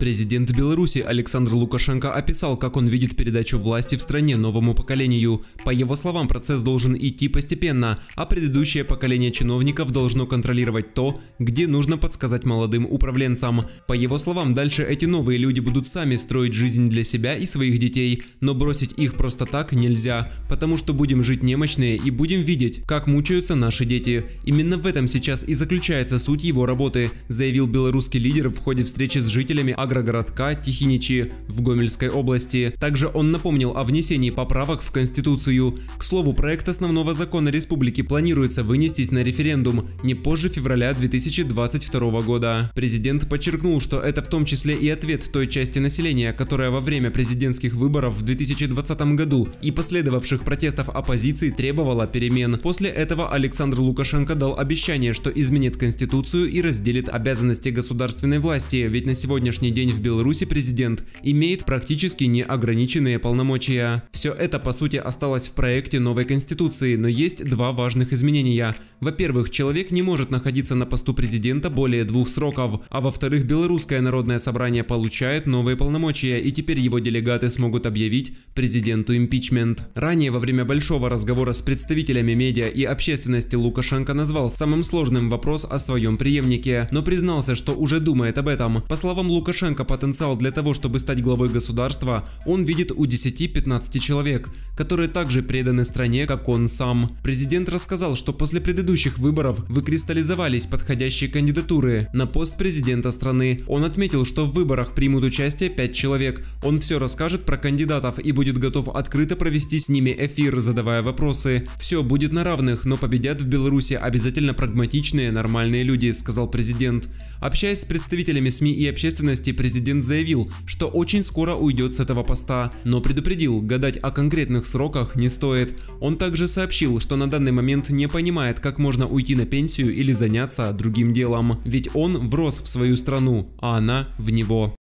Президент Беларуси Александр Лукашенко описал, как он видит передачу власти в стране новому поколению. По его словам, процесс должен идти постепенно, а предыдущее поколение чиновников должно контролировать то, где нужно подсказать молодым управленцам. По его словам, дальше эти новые люди будут сами строить жизнь для себя и своих детей, но бросить их просто так нельзя, потому что будем жить немощные и будем видеть, как мучаются наши дети. Именно в этом сейчас и заключается суть его работы, заявил белорусский лидер в ходе встречи с жителями агрогородка Тихиничи в Гомельской области. Также он напомнил о внесении поправок в Конституцию. К слову, проект основного закона республики планируется вынестись на референдум не позже февраля 2022 года. Президент подчеркнул, что это в том числе и ответ той части населения, которая во время президентских выборов в 2020 году и последовавших протестов оппозиции требовала перемен. После этого Александр Лукашенко дал обещание, что изменит Конституцию и разделит обязанности государственной власти, ведь на сегодняшний сегодняшний день в Беларуси президент имеет практически неограниченные полномочия. Все это по сути осталось в проекте новой конституции, но есть два важных изменения. Во-первых, человек не может находиться на посту президента более двух сроков, а во-вторых, Белорусское народное собрание получает новые полномочия, и теперь его делегаты смогут объявить президенту импичмент. Ранее во время большого разговора с представителями медиа и общественности Лукашенко назвал самым сложным вопрос о своем преемнике, но признался, что уже думает об этом. По словам Лукашенко, Лукашенко потенциал для того, чтобы стать главой государства, он видит у 10-15 человек, которые также преданы стране, как он сам. Президент рассказал, что после предыдущих выборов выкристаллизовались подходящие кандидатуры на пост президента страны. Он отметил, что в выборах примут участие 5 человек. Он все расскажет про кандидатов и будет готов открыто провести с ними эфир, задавая вопросы. Все будет на равных, но победят в Беларуси обязательно прагматичные, нормальные люди, сказал президент. Общаясь с представителями СМИ и общественности, части президент заявил, что очень скоро уйдет с этого поста, но предупредил, гадать о конкретных сроках не стоит. Он также сообщил, что на данный момент не понимает, как можно уйти на пенсию или заняться другим делом, ведь он врос в свою страну, а она в него.